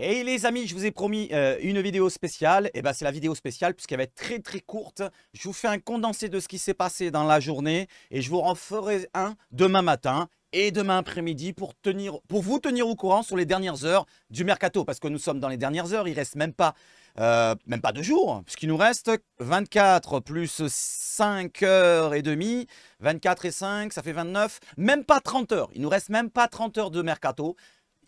Et les amis, je vous ai promis euh, une vidéo spéciale. Et eh bien c'est la vidéo spéciale puisqu'elle va être très très courte. Je vous fais un condensé de ce qui s'est passé dans la journée et je vous en ferai un demain matin et demain après-midi pour, vous tenir au courant sur les dernières heures du mercato. Parce que nous sommes dans les dernières heures, il ne reste même pas, euh, même pas deux jours, hein, puisqu'il nous reste 24 plus 5 heures et demie, 24 et 5, ça fait 29, même pas 30 heures. Il nous reste même pas 30 heures de mercato.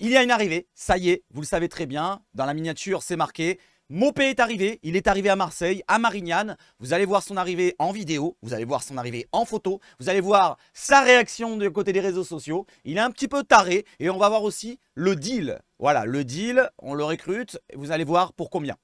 Il y a une arrivée, ça y est, vous le savez très bien, dans la miniature c'est marqué. Mopé est arrivé, il est arrivé à Marseille, à Marignane. Vous allez voir son arrivée en vidéo, vous allez voir son arrivée en photo, vous allez voir sa réaction du côté des réseaux sociaux. Il est un petit peu taré et on va voir aussi le deal. Voilà, le deal, on le recrute. vous allez voir pour combien.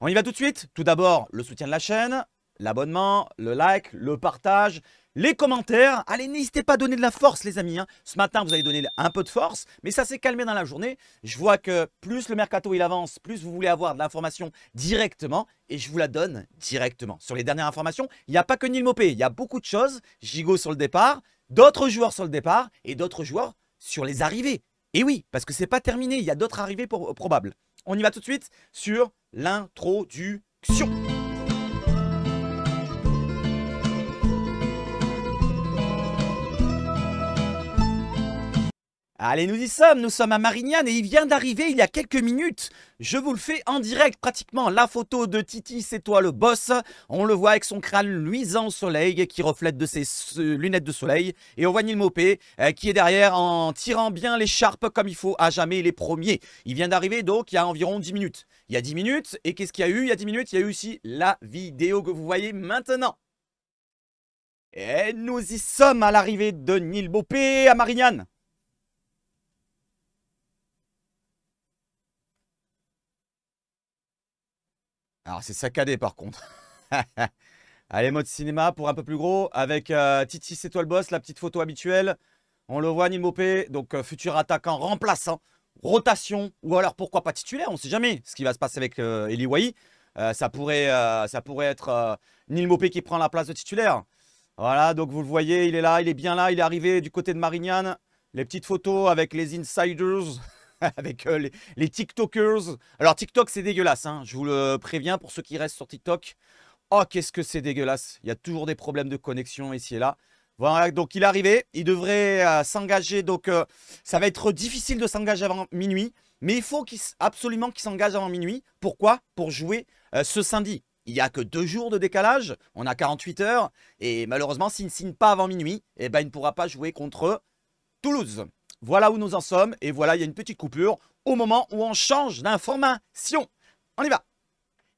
On y va tout de suite. Tout d'abord, le soutien de la chaîne, l'abonnement, le like, le partage, les commentaires. Allez, n'hésitez pas à donner de la force, les amis. Hein. Ce matin, vous avez donné un peu de force, mais ça s'est calmé dans la journée. Je vois que plus le mercato il avance, plus vous voulez avoir de l'information directement, et je vous la donne directement. Sur les dernières informations, il n'y a pas que Nil Mopé, il y a beaucoup de choses. Gigot sur le départ, d'autres joueurs sur le départ, et d'autres joueurs sur les arrivées. Et oui, parce que c'est pas terminé, il y a d'autres arrivées probables. On y va tout de suite sur l'introduction. Allez, nous y sommes, nous sommes à Marignane et il vient d'arriver il y a quelques minutes. Je vous le fais en direct pratiquement. La photo de Titi, c'est toi le boss. On le voit avec son crâne luisant au soleil qui reflète de ses lunettes de soleil. Et on voit Nil Mopé euh, qui est derrière en tirant bien l'écharpe comme il faut. À jamais les premiers. Il vient d'arriver donc il y a environ 10 minutes. Il y a 10 minutes et qu'est-ce qu'il y a eu Il y a 10 minutes, il y a eu aussi la vidéo que vous voyez maintenant. Et nous y sommes à l'arrivée de Nil Mopé à Marignane. Alors, c'est saccadé par contre. Allez, mode cinéma pour un peu plus gros. Avec euh, Titi, c'est toi le boss, la petite photo habituelle. On le voit, Nimopé, donc euh, futur attaquant remplaçant. Rotation, ou alors pourquoi pas titulaire, on ne sait jamais ce qui va se passer avec euh, Eli ça, pourrait, ça pourrait être Nimopé qui prend la place de titulaire. Voilà, donc vous le voyez, il est là, il est bien là, il est arrivé du côté de Marignane. Les petites photos avec les insiders. avec euh, les, TikTokers. Alors TikTok, c'est dégueulasse, hein. je vous le préviens pour ceux qui restent sur TikTok. Oh, qu'est-ce que c'est dégueulasse. Il y a toujours des problèmes de connexion ici et là. Voilà, donc il est arrivé, il devrait euh, s'engager. Donc euh, ça va être difficile de s'engager avant minuit, mais il faut absolument qu'il s'engage avant minuit. Pourquoi Pour jouer ce samedi. Il n'y a que deux jours de décalage, on a 48 heures, et malheureusement, s'il ne signe pas avant minuit, eh ben, il ne pourra pas jouer contre Toulouse. Voilà où nous en sommes. Et voilà, il y a une petite coupure au moment où on change d'information. On y va.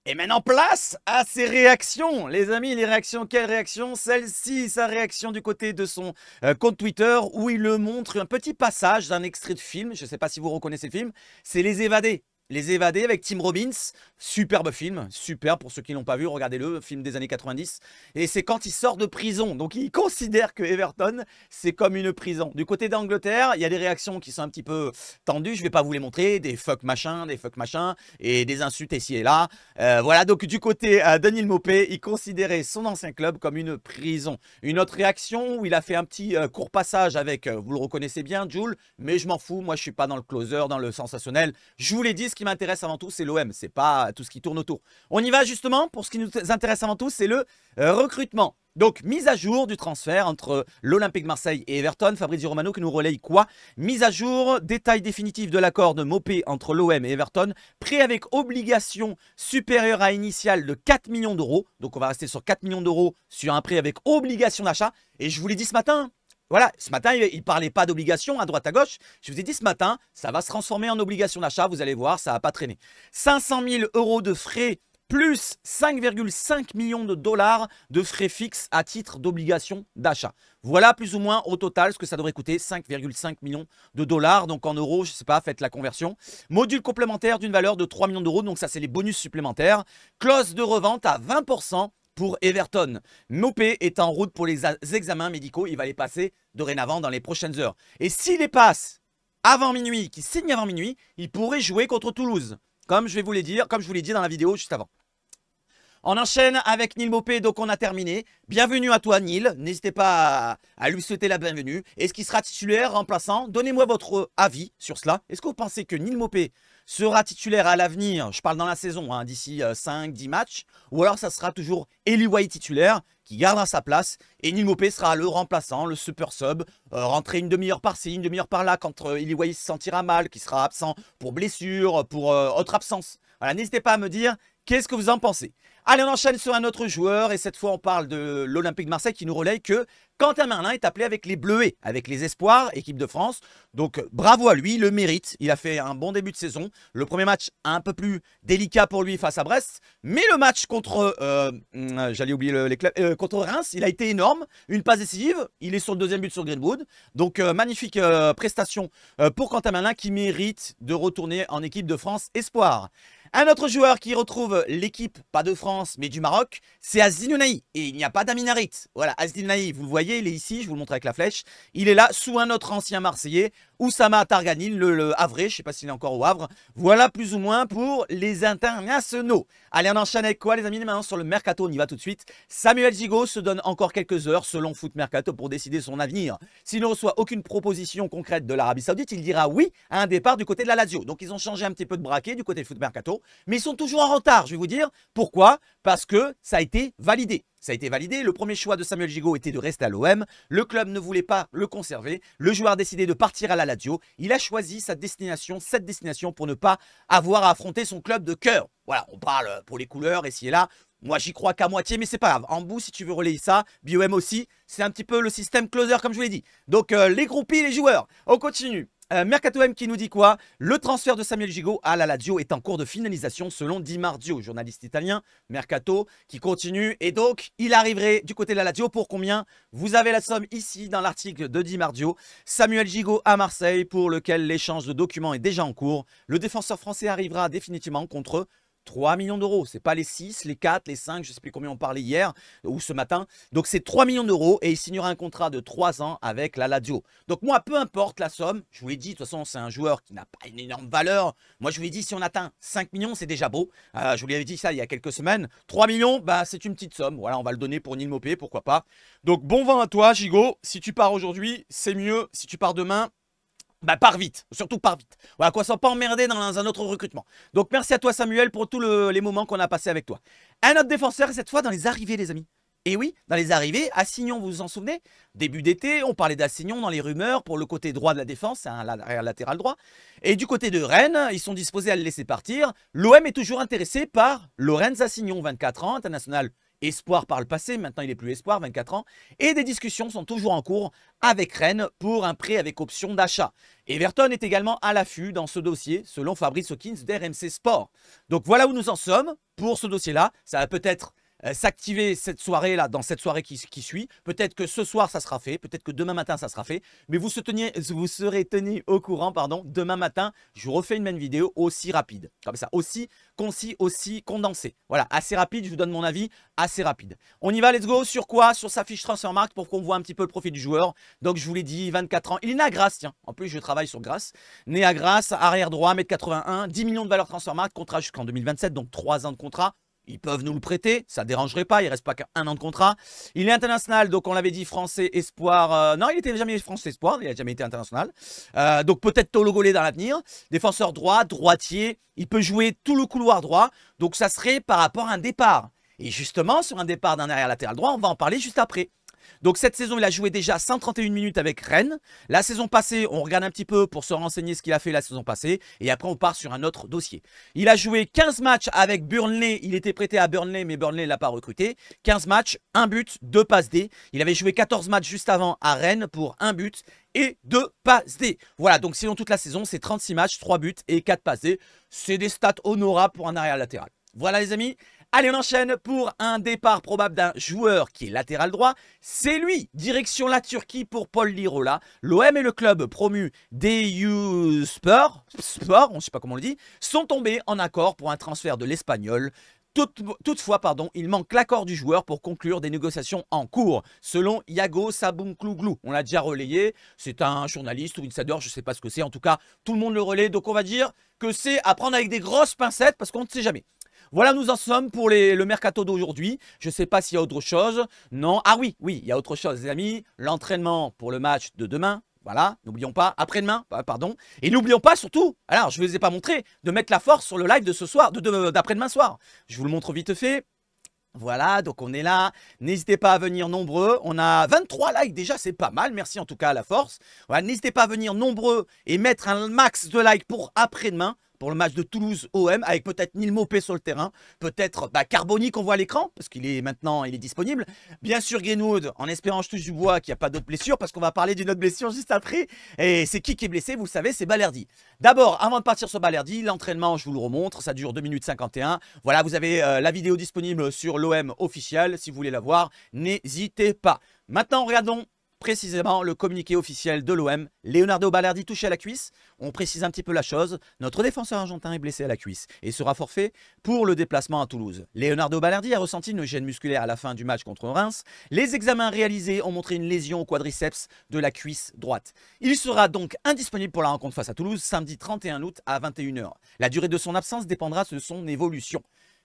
Et maintenant, place à ses réactions. Les amis, les réactions, quelle réaction Celle-ci, sa réaction du côté de son euh, compte Twitter où il montre un petit passage d'un extrait de film. Je ne sais pas si vous reconnaissez le film. C'est Les Évadés. Les évader avec Tim Robbins, superbe film, super pour ceux qui ne l'ont pas vu, regardez-le, film des années 90. Et c'est quand il sort de prison, donc il considère que Everton, c'est comme une prison. Du côté d'Angleterre, il y a des réactions qui sont un petit peu tendues, je ne vais pas vous les montrer, des fuck machin, des fuck machin, et des insultes ici et là. Euh, voilà, donc du côté à euh, Daniel Mopé, il considérait son ancien club comme une prison. Une autre réaction où il a fait un petit euh, court passage avec, vous le reconnaissez bien, Jules, mais je m'en fous, moi je ne suis pas dans le closer, dans le sensationnel. Je vous l'ai dit, ce qui m'intéresse avant tout, c'est l'OM, c'est pas tout ce qui tourne autour. On y va justement pour ce qui nous intéresse avant tout, c'est le euh, recrutement. Donc, mise à jour du transfert entre l'Olympique Marseille et Everton. Fabrizio Romano qui nous relaye quoi Mise à jour, détail définitif de l'accord de Mopé entre l'OM et Everton. Prêt avec obligation supérieure à initiale de 4 millions d'euros. Donc, on va rester sur 4 millions d'euros sur un prêt avec obligation d'achat. Et je vous l'ai dit ce matin, voilà, ce matin, il ne parlait pas d'obligation à droite à gauche. Je vous ai dit ce matin, ça va se transformer en obligation d'achat. Vous allez voir, ça va pas traîner. 500 000 euros de frais plus 5,5 millions de dollars de frais fixes à titre d'obligation d'achat. Voilà plus ou moins au total ce que ça devrait coûter, 5,5 millions de dollars. Donc en euros, je ne sais pas, faites la conversion. Module complémentaire d'une valeur de 3 millions d'euros, donc ça c'est les bonus supplémentaires. Clause de revente à 20%, pour Everton. Mopé est en route pour les examens médicaux. Il va les passer dorénavant dans les prochaines heures. Et s'il les passe avant minuit, qu'il signe avant minuit, il pourrait jouer contre Toulouse. Comme je vais vous dire, comme je vous l'ai dit dans la vidéo juste avant. On enchaîne avec Neil Mopé, donc on a terminé. Bienvenue à toi Neil, n'hésitez pas à, lui souhaiter la bienvenue. Est-ce qu'il sera titulaire, remplaçant Donnez-moi votre avis sur cela. Est-ce que vous pensez que Neil Mopé sera titulaire à l'avenir, je parle dans la saison, hein, d'ici 5-10 euh, matchs, ou alors ça sera toujours Eli titulaire, qui gardera sa place, et Nimopé sera le remplaçant, le super sub, euh, rentrer une demi-heure par-ci, une demi-heure par-là, quand euh, Eliway se sentira mal, qui sera absent pour blessure, pour autre absence. Voilà, n'hésitez pas à me dire qu'est-ce que vous en pensez. Allez, on enchaîne sur un autre joueur et cette fois on parle de l'Olympique de Marseille qui nous relaye que Quentin Merlin est appelé avec les Bleuets, avec les Espoirs, équipe de France. Donc bravo à lui, le mérite. Il a fait un bon début de saison. Le premier match un peu plus délicat pour lui face à Brest, mais le match contre, euh, hmm, j'allais oublier les euh, contre Reims, il a été énorme. Une passe décisive, il est sur le deuxième but sur Greenwood. Donc euh, magnifique prestation pour Quentin Merlin qui mérite de retourner en équipe de France Espoir. Un autre joueur qui retrouve l'équipe, pas de France, mais du Maroc, c'est Aziz Et il n'y a pas d'Aminarit. Voilà, Aziz vous le voyez, il est ici, je vous le montre avec la flèche. Il est là, sous un autre ancien Marseillais, Oussama Targanil, le, Havre, je sais pas s'il est encore au Havre. Voilà plus ou moins pour les internationaux. Allez, on enchaîne avec quoi les amis Maintenant sur le mercato, on y va tout de suite. Samuel Gigot se donne encore quelques heures selon Foot Mercato pour décider son avenir. S'il ne reçoit aucune proposition concrète de l'Arabie Saoudite, il dira oui à un départ du côté de la Lazio. Donc ils ont changé un petit peu de braquet du côté de Foot Mercato, mais ils sont toujours en retard, je vais vous dire. Pourquoi Parce que ça a été validé. Ça a été validé. Le premier choix de Samuel Gigot était de rester à l'OM. Le club ne voulait pas le conserver. Le joueur a décidé de partir à la Lazio. Il a choisi sa destination, cette destination, pour ne pas avoir à affronter son club de cœur. Voilà, on parle pour les couleurs, ici et là. Moi, j'y crois qu'à moitié, mais c'est pas grave. En bout, si tu veux relayer ça, BOM aussi, c'est un petit peu le système closer, comme je vous l'ai dit. Donc, euh, les groupies, les joueurs. On continue. Euh, Mercato M qui nous dit quoi Le transfert de Samuel Gigot à la Lazio est en cours de finalisation selon Di Marzio, journaliste italien, Mercato, qui continue. Et donc, il arriverait du côté de la Lazio pour combien Vous avez la somme ici dans l'article de Di Marzio. Samuel Gigot à Marseille, pour lequel l'échange de documents est déjà en cours. Le défenseur français arrivera définitivement contre 3 millions d'euros. C'est pas les 6, les 4, les 5, je sais plus combien on parlait hier euh, ou ce matin. Donc c'est 3 millions d'euros et il signera un contrat de 3 ans avec la Lazio. Donc moi, peu importe la somme, je vous l'ai dit, de toute façon, c'est un joueur qui n'a pas une énorme valeur. Moi, je vous l'ai dit, si on atteint 5 millions, c'est déjà beau. Euh, je vous l'avais dit ça il y a quelques semaines. 3 millions, bah c'est une petite somme. Voilà, on va le donner pour Nil Mopé, pourquoi pas. Donc bon vent à toi, Gigo. Si tu pars aujourd'hui, c'est mieux. Si tu pars demain, bah, pars vite, surtout pars vite. Voilà, quoi pas emmerder dans un autre recrutement. Donc, merci à toi, Samuel, pour tous les moments qu'on a passés avec toi. Un autre défenseur, cette fois dans les arrivées, les amis. Et oui, dans les arrivées, Assignon, vous vous en souvenez Début d'été, on parlait d'Assignon dans les rumeurs pour le côté droit de la défense, c'est un hein, latéral droit. Et du côté de Rennes, ils sont disposés à le laisser partir. L'OM est toujours intéressé par Lorenz Assignon, 24 ans, international espoir par le passé, maintenant il n'est plus espoir, 24 ans, et des discussions sont toujours en cours avec Rennes pour un prêt avec option d'achat. Everton est également à l'affût dans ce dossier, selon Fabrice Hawkins d'RMC Sport. Donc voilà où nous en sommes pour ce dossier-là. Ça va peut-être euh, s'activer cette soirée-là, dans cette soirée qui, qui suit. Peut-être que ce soir, ça sera fait. Peut-être que demain matin, ça sera fait. Mais vous, vous serez tenu au courant, pardon, demain matin. Je vous refais une même vidéo aussi rapide. Comme ça, aussi concis, aussi condensé. Voilà, assez rapide. Je vous donne mon avis, assez rapide. On y va, let's go. Sur quoi Sur sa fiche Transfermarkt pour qu'on voit un petit peu le profil du joueur. Donc, je vous l'ai dit, 24 ans. Il est né à Grasse, tiens. En plus, je travaille sur Grasse. Né à Grasse, arrière droit, 1m81, 10 millions de valeur Transfermarkt, contrat jusqu'en 2027, donc 3 ans de contrat. Ils peuvent nous le prêter, ça ne dérangerait pas, il ne reste pas qu'un an de contrat. Il est international, donc on l'avait dit français espoir. Euh, non, il n'était jamais français espoir, il n'a jamais été international. Euh, donc peut-être Tologolé dans l'avenir. Défenseur droit, droitier, il peut jouer tout le couloir droit. Donc ça serait par rapport à un départ. Et justement, sur un départ d'un arrière latéral droit, on va en parler juste après. Donc cette saison, il a joué déjà 131 minutes avec Rennes. La saison passée, on regarde un petit peu pour se renseigner ce qu'il a fait la saison passée. Et après, on part sur un autre dossier. Il a joué 15 matchs avec Burnley. Il était prêté à Burnley, mais Burnley ne l'a pas recruté. 15 matchs, 1 but, 2 passes D. Il avait joué 14 matchs juste avant à Rennes pour 1 but et 2 passes D. Voilà, donc sinon toute la saison, c'est 36 matchs, 3 buts et 4 passes D. C'est des stats honorables pour un arrière latéral. Voilà les amis, Allez, on enchaîne pour un départ probable d'un joueur qui est latéral droit. C'est lui, direction la Turquie pour Paul Lirola. L'OM et le club promu des Sport, Sport, on ne sait pas comment on le dit, sont tombés en accord pour un transfert de l'Espagnol. toutefois, pardon, il manque l'accord du joueur pour conclure des négociations en cours, selon Yago Sabunkluglu. On l'a déjà relayé, c'est un journaliste ou insider, je ne sais pas ce que c'est, en tout cas, tout le monde le relaie, donc on va dire que c'est à prendre avec des grosses pincettes parce qu'on ne sait jamais. Voilà, nous en sommes pour le mercato d'aujourd'hui. Je ne sais pas s'il y a autre chose. Non. Ah oui, oui, il y a autre chose, les amis. L'entraînement pour le match de demain. Voilà, n'oublions pas, après-demain, ah, pardon. Et n'oublions pas surtout, alors je ne vous ai pas montré, de mettre la force sur le live de ce soir, euh, d'après-demain soir. Je vous le montre vite fait. Voilà, donc on est là. N'hésitez pas à venir nombreux. On a 23 likes déjà, c'est pas mal. Merci en tout cas à la force. Voilà, n'hésitez pas à venir nombreux et mettre un max de likes pour après-demain pour le match de Toulouse-OM, avec peut-être Nil Mopé sur le terrain, peut-être bah, Carboni qu'on voit à l'écran, parce qu'il est maintenant il est disponible. Bien sûr, Greenwood, en espérant je touche du bois qu'il n'y a pas d'autres blessures, parce qu'on va parler d'une autre blessure juste après. Et c'est qui qui est blessé Vous le savez, c'est Balerdi. D'abord, avant de partir sur Balerdi, l'entraînement, je vous le remontre, ça dure 2 minutes 51. Voilà, vous avez euh, la vidéo disponible sur l'OM officiel. Si vous voulez la voir, n'hésitez pas. Maintenant, regardons précisément le communiqué officiel de l'OM. Leonardo Balardi touché à la cuisse. On précise un petit peu la chose. Notre défenseur argentin est blessé à la cuisse et sera forfait pour le déplacement à Toulouse. Leonardo Balardi a ressenti une gêne musculaire à la fin du match contre Reims. Les examens réalisés ont montré une lésion au quadriceps de la cuisse droite. Il sera donc indisponible pour la rencontre face à Toulouse samedi 31 août à 21h. La durée de son absence dépendra de son évolution.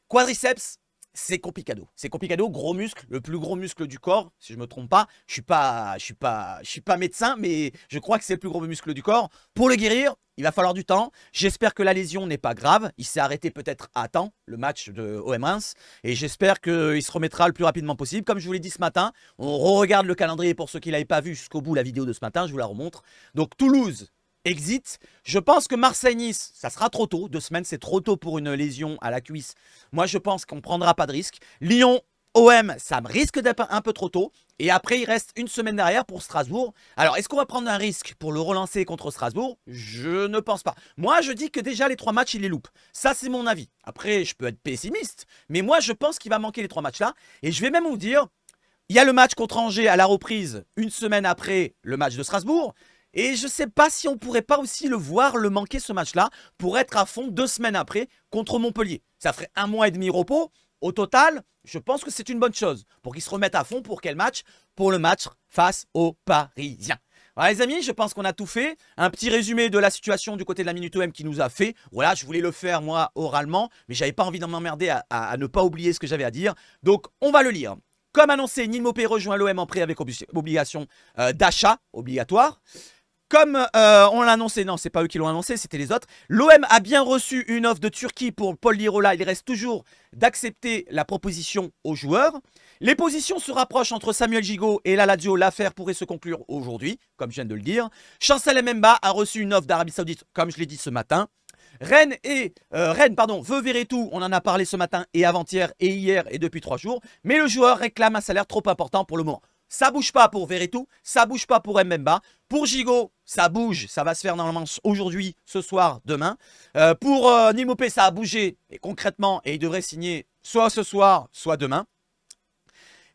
Quadriceps, c'est complicado. C'est complicado, gros muscle, le plus gros muscle du corps, si je ne me trompe pas. Je suis pas, je suis pas, je suis pas médecin, mais je crois que c'est le plus gros muscle du corps. Pour le guérir, il va falloir du temps. J'espère que la lésion n'est pas grave. Il s'est arrêté peut-être à temps, le match de OM 1 Et j'espère qu'il se remettra le plus rapidement possible. Comme je vous l'ai dit ce matin, on re regarde le calendrier pour ceux qui ne l'avaient pas vu jusqu'au bout, la vidéo de ce matin, je vous la remontre. Donc Toulouse, exit. Je pense que Marseille-Nice, ça sera trop tôt. Deux semaines, c'est trop tôt pour une lésion à la cuisse. Moi, je pense qu'on ne prendra pas de risque. Lyon, OM, ça me risque d'être un peu trop tôt. Et après, il reste une semaine derrière pour Strasbourg. Alors, est-ce qu'on va prendre un risque pour le relancer contre Strasbourg Je ne pense pas. Moi, je dis que déjà, les trois matchs, il les loupe. Ça, c'est mon avis. Après, je peux être pessimiste. Mais moi, je pense qu'il va manquer les trois matchs-là. Et je vais même vous dire, il y a le match contre Angers à la reprise une semaine après le match de Strasbourg. Et je ne sais pas si on pourrait pas aussi le voir, le manquer ce match-là, pour être à fond deux semaines après contre Montpellier. Ça ferait un mois et demi repos. Au total, je pense que c'est une bonne chose pour qu'ils se remettent à fond pour quel match Pour le match face aux Parisiens. Voilà les amis, je pense qu'on a tout fait. Un petit résumé de la situation du côté de la Minute OM qui nous a fait. Voilà, je voulais le faire moi oralement, mais j'avais pas envie de m'emmerder à, ne pas oublier ce que j'avais à dire. Donc on va le lire. Comme annoncé, Nîmes rejoint l'OM en prêt avec obligation euh, d'achat obligatoire comme euh, on l'a annoncé, non, c'est pas eux qui l'ont annoncé, c'était les autres. L'OM a bien reçu une offre de Turquie pour Paul Lirola. Il reste toujours d'accepter la proposition aux joueurs. Les positions se rapprochent entre Samuel Gigot et Lazio. L'affaire pourrait se conclure aujourd'hui, comme je viens de le dire. Chancel Memba a reçu une offre d'Arabie Saoudite, comme je l'ai dit ce matin. Rennes et verrer euh, Rennes, pardon, veut on en a parlé ce matin et avant-hier et hier et depuis trois jours, mais le joueur réclame un salaire trop important pour le moment. Ça bouge pas pour Veretout, ça bouge pas pour Mbemba. Pour Gigot, ça bouge, ça va se faire normalement aujourd'hui, ce soir, demain. Euh, pour euh, Nimopé, ça a bougé, et concrètement, et il devrait signer soit ce soir, soit demain.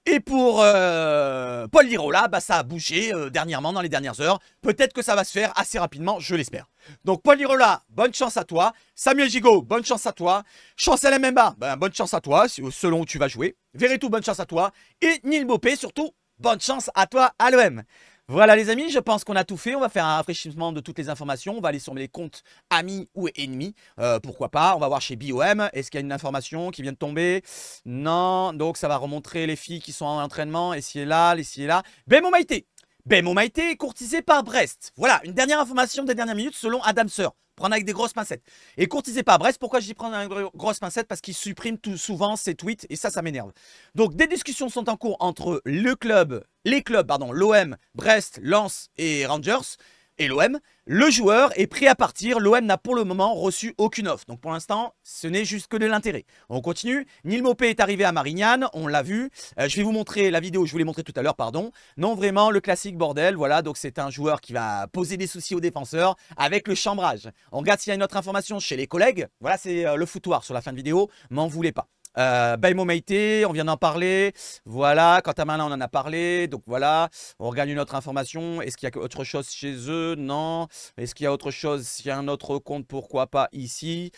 Et pour euh, Paul Lirola, bah, ça a bougé euh, dernièrement, dans les dernières heures. Peut-être que ça va se faire assez rapidement, je l'espère. Donc Paul Lirola, bonne chance à toi. Samuel Gigot, bonne chance à toi. Chancel Mbemba, ben, bonne chance à toi, selon où tu vas jouer. Veretout, bonne chance à toi. Et Mopé, surtout, bonne chance à toi à l'OM. Voilà les amis, je pense qu'on a tout fait. On va faire un rafraîchissement de toutes les informations. On va aller sur mes comptes amis ou ennemis. Euh, pourquoi pas On va voir chez BOM. Est-ce qu'il y a une information qui vient de tomber Non. Donc ça va remontrer les filles qui sont en entraînement. Et si est là, ici et là. Bemo Maïté. Bemo Maïté est courtisé par Brest. Voilà, une dernière information des dernières minutes selon Adam Seur. Prendre avec des grosses pincettes. Et courtisez pas Brest. Pourquoi je dis prendre avec des grosses Parce qu'il supprime tout souvent ses tweets et ça, ça m'énerve. Donc, des discussions sont en cours entre le club, les clubs, pardon, l'OM, Brest, Lens et Rangers et l'OM. Le joueur est prêt à partir. L'OM n'a pour le moment reçu aucune offre. Donc pour l'instant, ce n'est juste que de l'intérêt. On continue. Nil Mopé est arrivé à Marignane. On l'a vu. Euh, je vais vous montrer la vidéo. Je vous montrer tout à l'heure, pardon. Non, vraiment, le classique bordel. Voilà, donc c'est un joueur qui va poser des soucis aux défenseurs avec le chambrage. On regarde s'il y a une autre information chez les collègues. Voilà, c'est euh, le foutoir sur la fin de vidéo. M'en voulez pas. Euh, Baimo on vient d'en parler. Voilà, quant à Malin, on en a parlé. Donc voilà, on regarde une autre information. Est-ce qu'il y a autre chose chez eux Non. Est-ce qu'il y a autre chose S'il y a un autre compte, pourquoi pas ici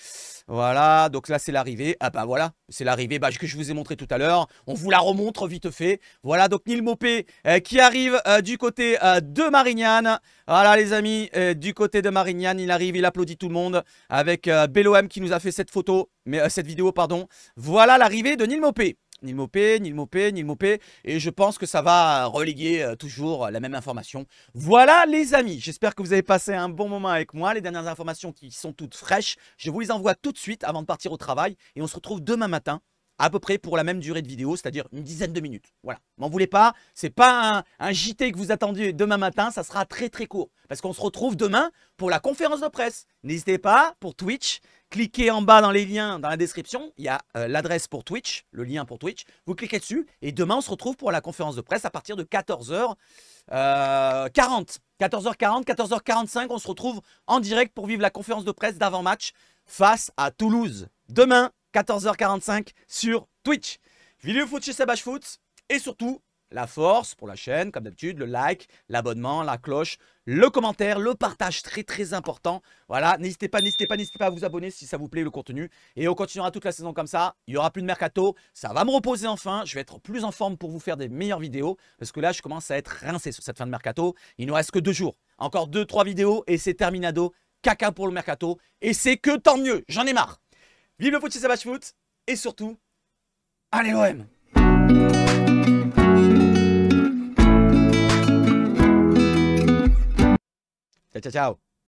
Voilà, donc là, c'est l'arrivée. Ah bah voilà, c'est l'arrivée bah, que je vous ai montré tout à l'heure. On vous la remontre vite fait. Voilà, donc Nil Mopé euh, qui arrive euh, du côté euh, de Marignane. Voilà les amis, du côté de Marignane, il arrive, il applaudit tout le monde avec Belloem qui nous a fait cette photo mais euh, cette vidéo, pardon. Voilà l'arrivée de Nil Mopé. Nil Mopé, Nil Mopé, Nil Mopé. Et je pense que ça va euh, reléguer euh, toujours la même information. Voilà les amis, j'espère que vous avez passé un bon moment avec moi. Les dernières informations qui sont toutes fraîches, je vous les envoie tout de suite avant de partir au travail. Et on se retrouve demain matin à peu près pour la même durée de vidéo, c'est-à-dire une dizaine de minutes. Voilà, m'en voulez pas, c'est pas un, JT que vous attendiez demain matin, ça sera très très court, parce qu'on se retrouve demain pour la conférence de presse. N'hésitez pas, pour Twitch, cliquez en bas dans les liens, dans la description, il y a euh, l'adresse pour Twitch, le lien pour Twitch, vous cliquez dessus, et demain on se retrouve pour la conférence de presse à partir de 14h40. 14h40, 14h45, on se retrouve en direct pour vivre la conférence de presse d'avant-match face à Toulouse. Demain 14h45 sur Twitch. Vidéo foot chez Sabash Foot et surtout la force pour la chaîne, comme d'habitude, le like, l'abonnement, la cloche, le commentaire, le partage, très très important. Voilà, n'hésitez pas, n'hésitez pas, n'hésitez pas à vous abonner si ça vous plaît le contenu. Et on continuera toute la saison comme ça, il n'y aura plus de mercato, ça va me reposer enfin, je vais être plus en forme pour vous faire des meilleures vidéos, parce que là je commence à être rincé sur cette fin de mercato, il ne reste que deux jours. Encore deux, trois vidéos et c'est terminado, caca pour le mercato, et c'est que tant mieux, j'en ai marre Vive le foot chez Foot et surtout, allez l'OM Ciao, ciao, ciao